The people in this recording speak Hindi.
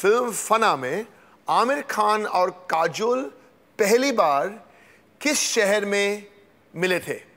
फिल्म फना में आमिर खान और काजोल पहली बार किस शहर में मिले थे